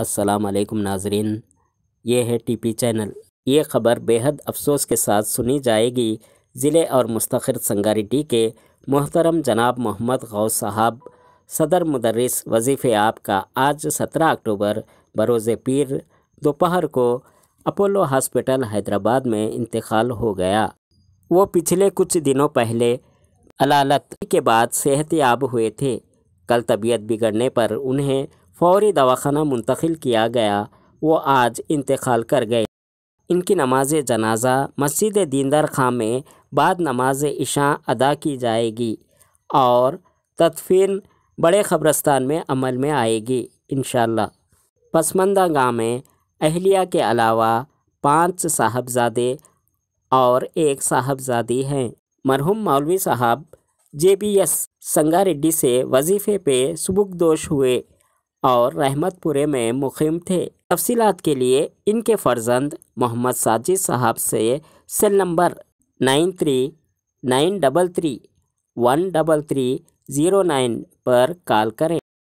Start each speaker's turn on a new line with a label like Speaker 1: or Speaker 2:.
Speaker 1: असलकम नाजरीन ये है टीपी चैनल ये ख़बर बेहद अफसोस के साथ सुनी जाएगी ज़िले और मुस्तर संगारिटी के मोहतरम जनाब मोहम्मद गौ साहब सदर मदरस वजीफ़ आप का आज सत्रह अक्टूबर बरोज़ पीर दोपहर को अपोलो हॉस्पिटल हैदराबाद में इंतकाल हो गया वो पिछले कुछ दिनों पहले अलालत के बाद सेहत याब हुए थे कल तबीयत बिगड़ने पर उन्हें फौरी दवाखाना मुंतकिल किया गया वो आज इंतकाल कर गए इनकी नमाज जनाजा मस्जिद दींदर खां में बाद नमाज इशा अदा की जाएगी और तदफीन बड़े कब्रस्तान में अमल में आएगी इन पसमंदा गाँव में अहलिया के अलावा पांच साहबजादे और एक साहबजादी हैं मरहूम मौलवी साहब जे बी एस संगारेड्डी से वजीफ़े पे सबुकदोश हुए और रहमतपुरे में मुखिम थे तफसीत के लिए इनके फर्जंद मोहम्मद साजिद साहब से cell number nine three nine double three one double three zero nine पर कॉल करें